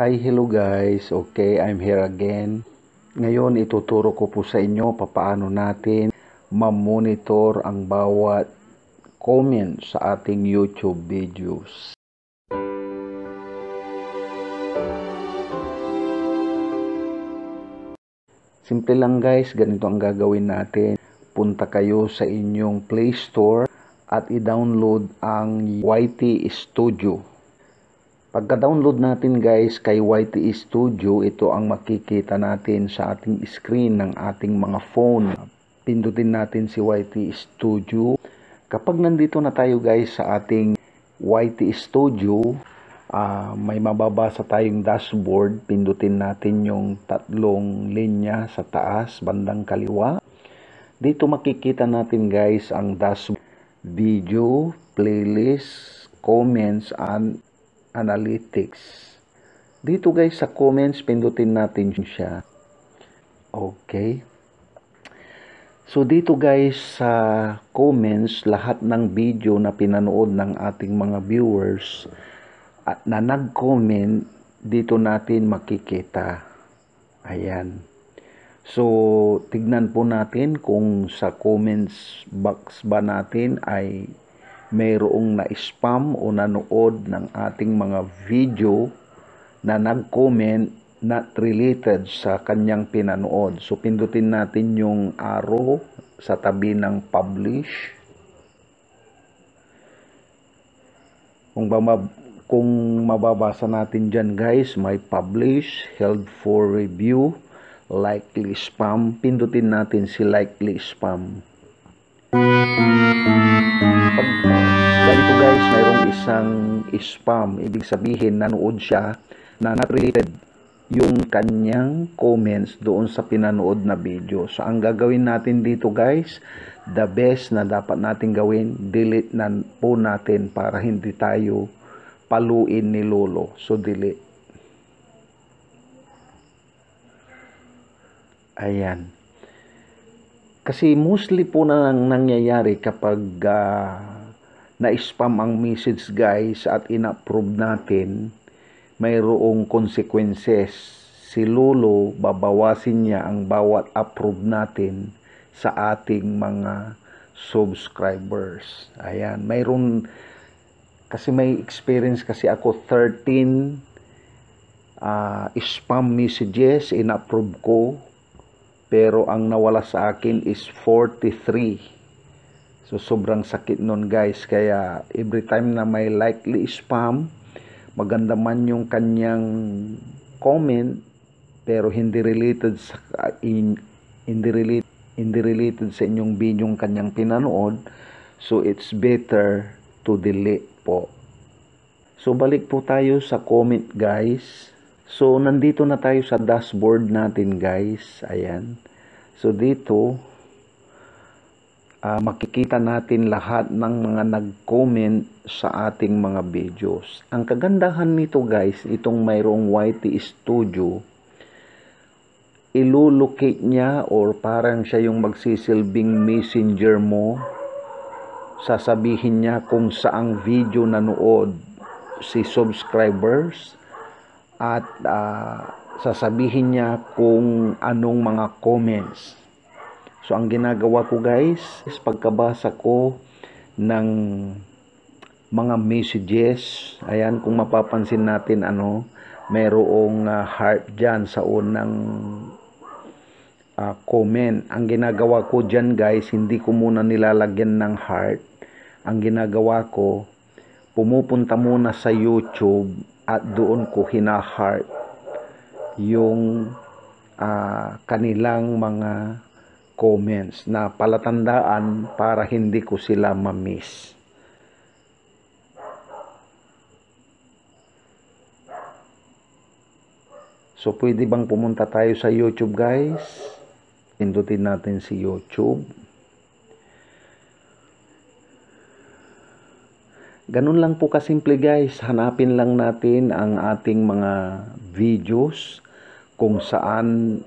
Hi, hello guys. Okay, I'm here again. Ngayon, ituturo ko po sa inyo papaano natin ma-monitor ang bawat comment sa ating YouTube videos. Simple lang guys, ganito ang gagawin natin. Punta kayo sa inyong Play Store at i-download ang YT Studio Pagka-download natin guys kay YTE Studio, ito ang makikita natin sa ating screen ng ating mga phone. Pindutin natin si YTE Studio. Kapag nandito na tayo guys sa ating YTE Studio, uh, may mababasa tayong dashboard. Pindutin natin yung tatlong linya sa taas, bandang kaliwa. Dito makikita natin guys ang dashboard, video, playlist, comments, and Analytics. Dito guys sa comments, pindutin natin siya. Okay. So dito guys sa comments, lahat ng video na pinanood ng ating mga viewers at na nag-comment, dito natin makikita. Ayan. So tignan po natin kung sa comments box ba natin ay mayroong na-spam o nanood ng ating mga video na nag-comment not related sa kanyang pinanood. So, pindutin natin yung arrow sa tabi ng publish. Kung, bamab kung mababasa natin dyan guys, may publish, held for review, likely spam. Pindutin natin si likely spam. Pag ganito guys, mayroong isang spam. Ibig sabihin, nanood siya na not related yung kanyang comments doon sa pinanood na video. So, ang gagawin natin dito guys, the best na dapat natin gawin, delete na po natin para hindi tayo paluin ni Lolo. So, delete. Ayan. Kasi mostly po na nang nangyayari kapag uh, na-spam ang message guys at inapprove natin, mayroong consequences. Si Lolo, babawasin niya ang bawat approve natin sa ating mga subscribers. Ayan, mayroon kasi may experience kasi ako 13 uh, ah, spam messages inapprove ko pero ang nawala sa akin is 43. So sobrang sakit nun guys. Kaya every time na may likely spam, maganda man yung kanyang comment, pero hindi related sa ah, in, hindi related hindi related sa inyong video kanyang pinanood so it's better to delete po so balik po tayo sa comment guys So, nandito na tayo sa dashboard natin guys. Ayan. So, dito, uh, makikita natin lahat ng mga nag-comment sa ating mga videos. Ang kagandahan nito guys, itong mayroong YT Studio, ilulocate niya or parang siya yung magsisilbing messenger mo. Sasabihin niya kung saang video nanood si subscribers at uh, sasabihin niya kung anong mga comments. So ang ginagawa ko guys is pagkabasa ko ng mga messages. Ayan kung mapapansin natin ano, mayroong uh, ah, heart diyan sa unang uh, comment. Ang ginagawa ko diyan guys, hindi ko muna nilalagyan ng heart. Ang ginagawa ko pumupunta muna sa YouTube at doon ko hinaheart yung uh, kanilang mga comments na palatandaan para hindi ko sila mamiss. So, pwede bang pumunta tayo sa YouTube, guys? Pindutin natin si YouTube. Ganun lang po kasimple guys. Hanapin lang natin ang ating mga videos kung saan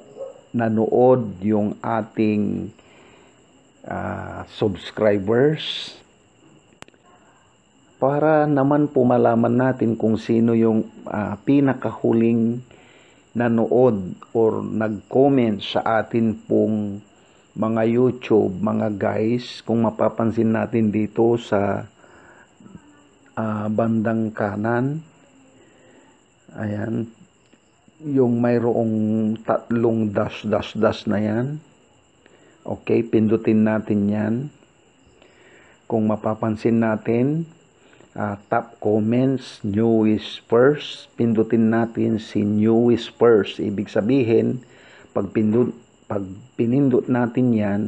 nanood yung ating uh, subscribers para naman po malaman natin kung sino yung uh, pinakahuling nanood or nag-comment sa atin pong mga YouTube, mga guys, kung mapapansin natin dito sa uh, bandang kanan. Ayan. Yung mayroong tatlong dash dash dash na yan. Okay, pindutin natin yan. Kung mapapansin natin, uh, top comments, new is first. Pindutin natin si new is first. Ibig sabihin, pag, pindut, pag pinindot natin yan,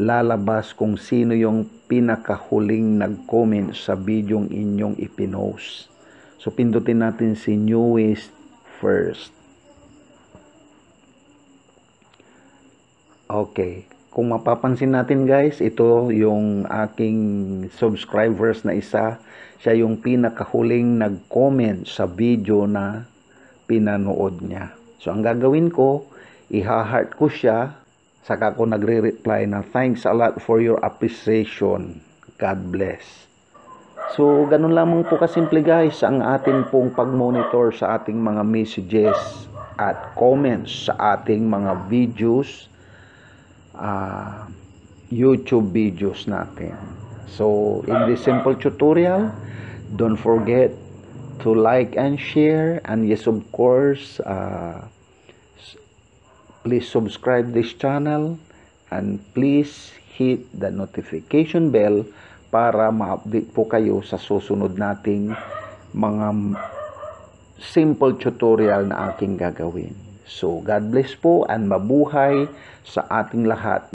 lalabas kung sino yung pinakahuling nag-comment sa videong inyong ipinost. So, pindutin natin si newest first. Okay. Kung mapapansin natin guys, ito yung aking subscribers na isa. Siya yung pinakahuling nag-comment sa video na pinanood niya. So ang gagawin ko, iha-heart ko siya Saka ako nagre-reply na thanks a lot for your appreciation. God bless. So, ganun lamang po kasimple guys ang atin pong pag-monitor sa ating mga messages at comments sa ating mga videos, uh, YouTube videos natin. So, in this simple tutorial, don't forget to like and share and yes, of course, uh, please subscribe this channel and please hit the notification bell para ma-update po kayo sa susunod nating mga simple tutorial na aking gagawin. So, God bless po and mabuhay sa ating lahat.